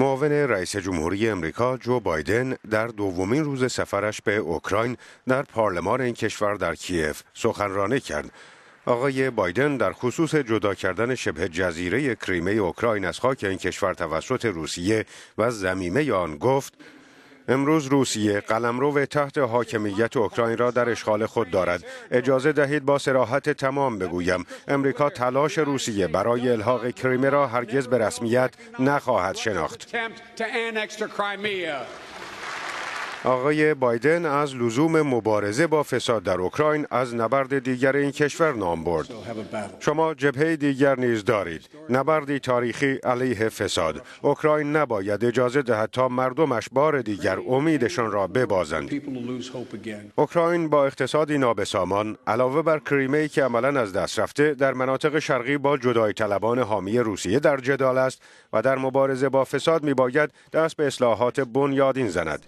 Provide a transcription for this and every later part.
معاون رئیس جمهوری امریکا جو بایدن در دومین روز سفرش به اوکراین در پارلمان این کشور در کیف سخنرانی کرد. آقای بایدن در خصوص جدا کردن شبه جزیره کریمه اوکراین از خاک این کشور توسط روسیه و زمیمه آن گفت امروز روسیه قلمرو تحت حاکمیت اوکراین را در اشغال خود دارد اجازه دهید با سراحت تمام بگویم امریکا تلاش روسیه برای الحاق کریمه را هرگز به رسمیت نخواهد شناخت آقای بایدن از لزوم مبارزه با فساد در اوکراین از نبرد دیگر این کشور نام برد. شما جبهه دیگر نیز دارید. نبردی تاریخی علیه فساد. اوکراین نباید اجازه دهد تا مردمش بار دیگر امیدشان را ببازند. اوکراین با اقتصادی نابسامان علاوه بر کریمه که عملا از دست رفته در مناطق شرقی با جدای طلبان حامی روسیه در جدال است و در مبارزه با فساد میباید دست به اصلاحات بنیادین زند.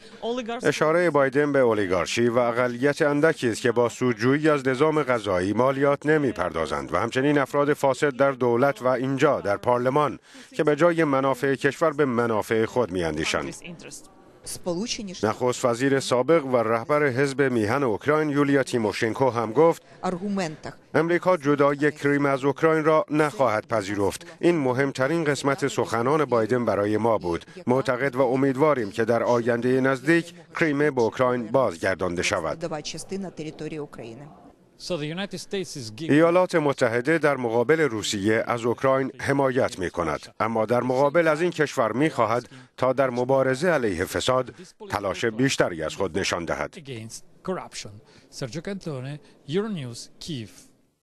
اشاره بایدن به اولیگارشی و اقلیت اندکی است که با سودجویی از نظام غذایی مالیات نمیپردازند و همچنین افراد فاسد در دولت و اینجا در پارلمان که به جای منافع کشور به منافع خود میاندیشند. نخست وزیر سابق و رهبر حزب میهن اوکراین یولیا تیموشنکو هم گفت امریکا جدای کریم از اوکراین را نخواهد پذیرفت این مهمترین قسمت سخنان بایدن برای ما بود معتقد و امیدواریم که در آینده نزدیک کریم به اوکراین بازگردانده شود ایالات متحده در مقابل روسیه از اوکراین حمایت می کند اما در مقابل از این کشور می خواهد تا در مبارزه علیه فساد تلاش بیشتری از خود نشان دهد.